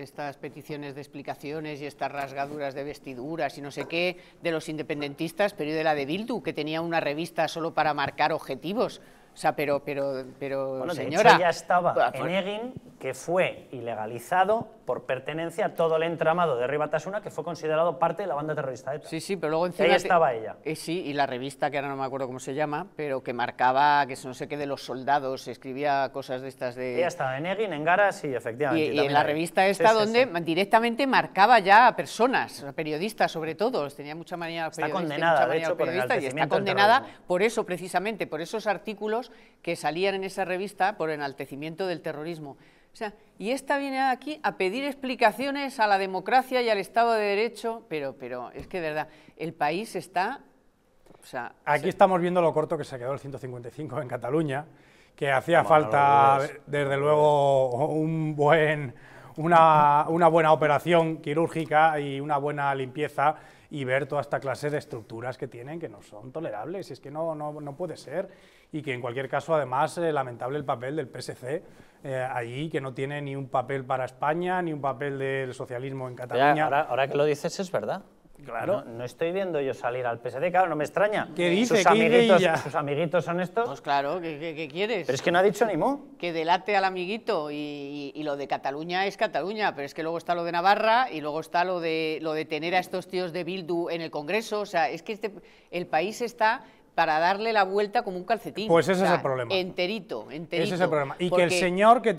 estas peticiones de explicaciones y estas rasgaduras de vestiduras y no sé qué de los independentistas, pero de la de Bildu, que tenía una revista solo para marcar objetivos. O sea, pero, pero, pero señora. ya estaba en Egin que fue ilegalizado por pertenencia a todo el entramado de Ribatasuna que fue considerado parte de la banda terrorista Sí, sí, pero luego encima... Ahí estaba ella. Eh, sí, y la revista, que ahora no me acuerdo cómo se llama, pero que marcaba que no sé qué de los soldados, escribía cosas de estas de... Ella estaba en Egin, en Garas y efectivamente. Y, en la revista esta donde directamente marcaba ya a personas, a periodistas sobre todo, tenía mucha manía... condenada, de y está condenada por eso precisamente, por esos artículos que salían en esa revista por enaltecimiento del terrorismo. O sea, y esta viene aquí a pedir explicaciones a la democracia y al Estado de Derecho, pero, pero es que de verdad, el país está... O sea, aquí estamos viendo lo corto que se quedó el 155 en Cataluña, que hacía falta, desde luego, un buen una, buena operación quirúrgica y una buena limpieza y ver toda esta clase de estructuras que tienen que no son tolerables, es que no, puede ser, y que en cualquier caso además eh, lamentable el papel del PSC eh, allí, que no tiene ni un papel para España, ni un papel del socialismo en Cataluña. ahora, ahora, que lo dices es verdad. Claro, no, estoy viendo yo salir al PSD, claro, no me extraña. ¿Qué dice? Sus, amiguitos, sus amiguitos son estos. Pues claro, ¿qué, quieres? Pero es que no ha dicho ni mo. Que delate al amiguito y, lo de Cataluña es Cataluña, pero es que luego está lo de Navarra y luego está lo de, lo de tener a estos tíos de Bildu en el Congreso. O sea, es que este, el país está para darle la vuelta como un calcetín. Pues ese es el problema. Enterito, enterito. Ese es el problema. Y que el señor que